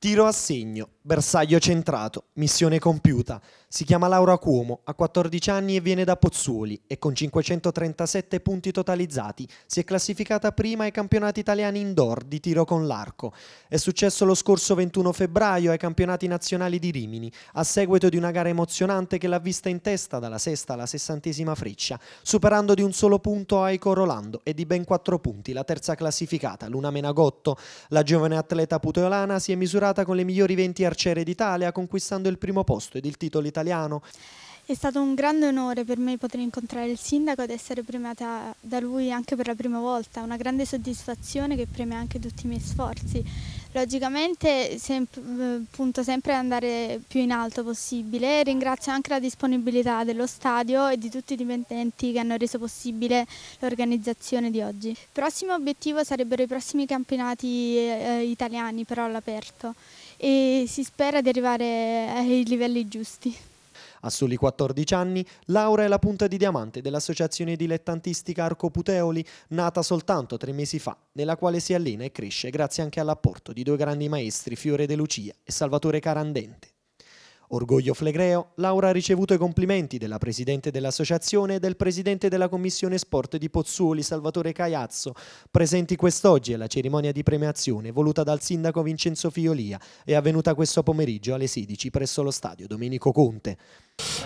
Tiro a segno, bersaglio centrato, missione compiuta. Si chiama Laura Cuomo, ha 14 anni e viene da Pozzuoli e con 537 punti totalizzati si è classificata prima ai campionati italiani indoor di tiro con l'arco. È successo lo scorso 21 febbraio ai campionati nazionali di Rimini, a seguito di una gara emozionante che l'ha vista in testa dalla sesta alla sessantesima freccia, superando di un solo punto Aiko Rolando e di ben quattro punti la terza classificata, Luna Menagotto. La giovane atleta puteolana si è misurata giurata con le migliori 20 arciere d'Italia, conquistando il primo posto ed il titolo italiano. È stato un grande onore per me poter incontrare il sindaco ed essere premiata da lui anche per la prima volta, una grande soddisfazione che preme anche tutti i miei sforzi. Logicamente sem- eh, punto sempre ad andare più in alto possibile, ringrazio anche la disponibilità dello stadio e di tutti i dipendenti che hanno reso possibile l'organizzazione di oggi. Il prossimo obiettivo sarebbero i prossimi campionati eh, eh, italiani però all'aperto e si spera di arrivare ai livelli giusti. A soli 14 anni, Laura è la punta di diamante dell'associazione dilettantistica Arco Puteoli, nata soltanto tre mesi fa, nella quale si allena e cresce grazie anche all'apporto di due grandi maestri, Fiore De Lucia e Salvatore Carandente. Orgoglio Flegreo, Laura ha ricevuto i complimenti della Presidente dell'Associazione e del Presidente della Commissione Sport di Pozzuoli, Salvatore Caiazzo, presenti quest'oggi alla cerimonia di premiazione voluta dal Sindaco Vincenzo Fiolia e avvenuta questo pomeriggio alle 16 presso lo stadio Domenico Conte.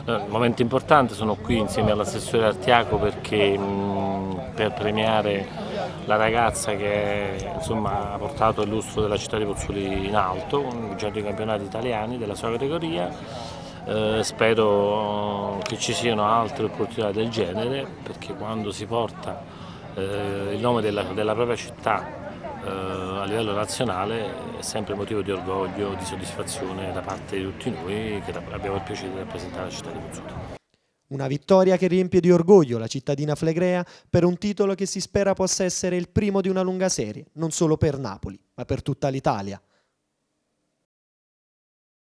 Un eh, momento importante, sono qui insieme all'assessore Artiaco perché, mh, mm, per premiare la ragazza che insomma, ha portato il lustro della città di Pozzuoli in alto, vincendo i campionati italiani della sua categoria. Eh, spero che ci siano altre opportunità del genere perché quando si porta eh, il nome della, della propria città eh, a livello nazionale è sempre motivo di orgoglio, di soddisfazione da parte di tutti noi che abbiamo il piacere di rappresentare la città di Pozzuoli. Una vittoria che riempie di orgoglio la cittadina flegrea per un titolo che si spera possa essere il primo di una lunga serie, non solo per Napoli, ma per tutta l'Italia.